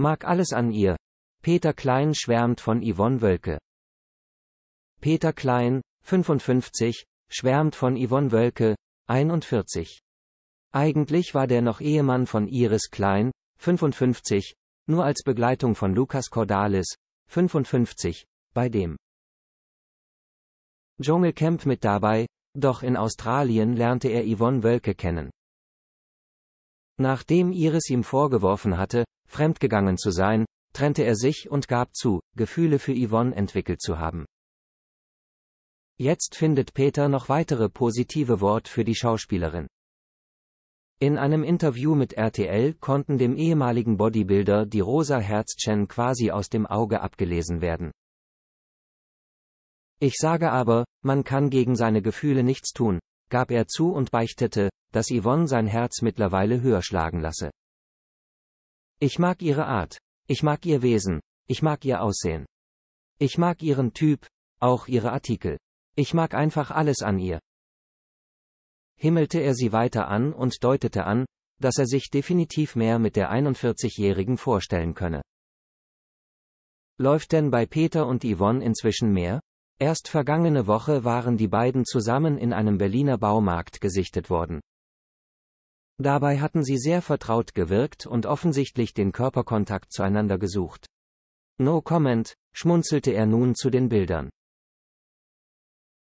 Mag alles an ihr. Peter Klein schwärmt von Yvonne Wölke. Peter Klein, 55, schwärmt von Yvonne Wölke, 41. Eigentlich war der noch Ehemann von Iris Klein, 55, nur als Begleitung von Lukas Cordalis, 55, bei dem Dschungelcamp mit dabei, doch in Australien lernte er Yvonne Wölke kennen. Nachdem Iris ihm vorgeworfen hatte, fremdgegangen zu sein, trennte er sich und gab zu, Gefühle für Yvonne entwickelt zu haben. Jetzt findet Peter noch weitere positive Wort für die Schauspielerin. In einem Interview mit RTL konnten dem ehemaligen Bodybuilder die rosa Herzchen quasi aus dem Auge abgelesen werden. Ich sage aber, man kann gegen seine Gefühle nichts tun, gab er zu und beichtete, dass Yvonne sein Herz mittlerweile höher schlagen lasse. Ich mag ihre Art. Ich mag ihr Wesen. Ich mag ihr Aussehen. Ich mag ihren Typ, auch ihre Artikel. Ich mag einfach alles an ihr. Himmelte er sie weiter an und deutete an, dass er sich definitiv mehr mit der 41-Jährigen vorstellen könne. Läuft denn bei Peter und Yvonne inzwischen mehr? Erst vergangene Woche waren die beiden zusammen in einem Berliner Baumarkt gesichtet worden. Dabei hatten sie sehr vertraut gewirkt und offensichtlich den Körperkontakt zueinander gesucht. No comment, schmunzelte er nun zu den Bildern.